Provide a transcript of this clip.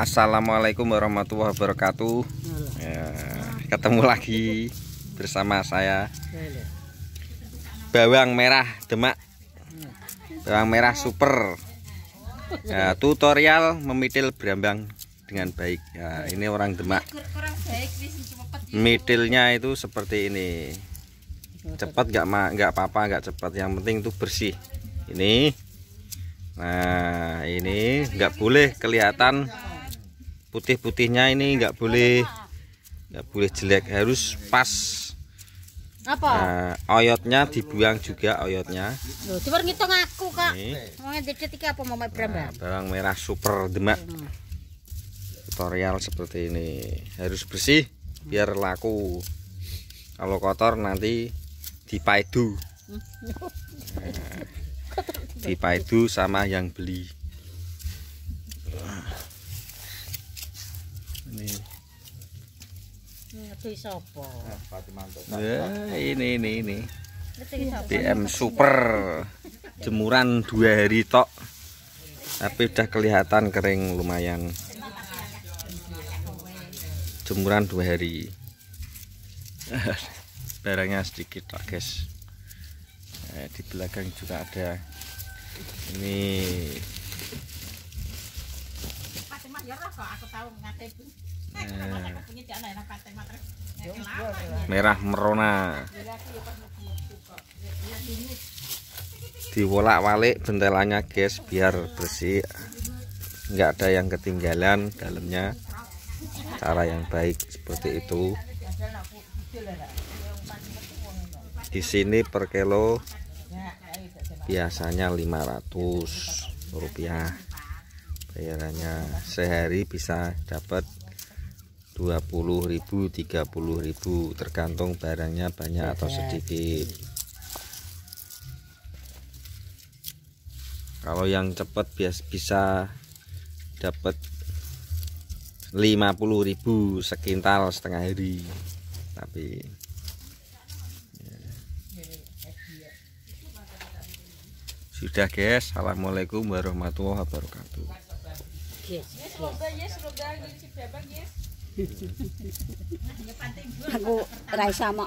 Assalamualaikum warahmatullahi wabarakatuh ya, Ketemu lagi bersama saya Bawang merah demak iya. Bawang merah super ya, Tutorial memitil berambang dengan baik ya, Ini orang demak Mitilnya itu seperti ini Cepat gak, nggak apa-apa gak cepat Yang penting itu bersih Ini Nah ini nggak boleh kelihatan putih-putihnya ini nggak boleh nggak boleh jelek harus pas apa nah, oyotnya dibuang juga oyotnya Loh, ngitung aku kak ngomongnya detik apa mau berapa nah, bawang merah super demak hmm. tutorial seperti ini harus bersih biar laku kalau kotor nanti dipaidu nah, dipaidu sama yang beli ini nah, nah, ini ini ini. BM Super jemuran dua hari tok tapi udah kelihatan kering lumayan jemuran dua hari barangnya sedikit tok guys nah, di belakang juga ada ini Eh, eh. Nah, Merah merona. Iya, Diwolak-walik bentelannya guys biar bersih. nggak ada yang ketinggalan dalamnya. Cara yang baik seperti itu. Di sini per kilo ya, biasanya 500 rupiah bayarannya sehari bisa dapat 20.000 30.000 tergantung barangnya banyak atau sedikit kalau yang cepat bias bisa dapat 50.000 sekintal setengah hari tapi ya. sudah guys assalamualaikum warahmatullahi wabarakatuh Iya, iya. Aku rasa sama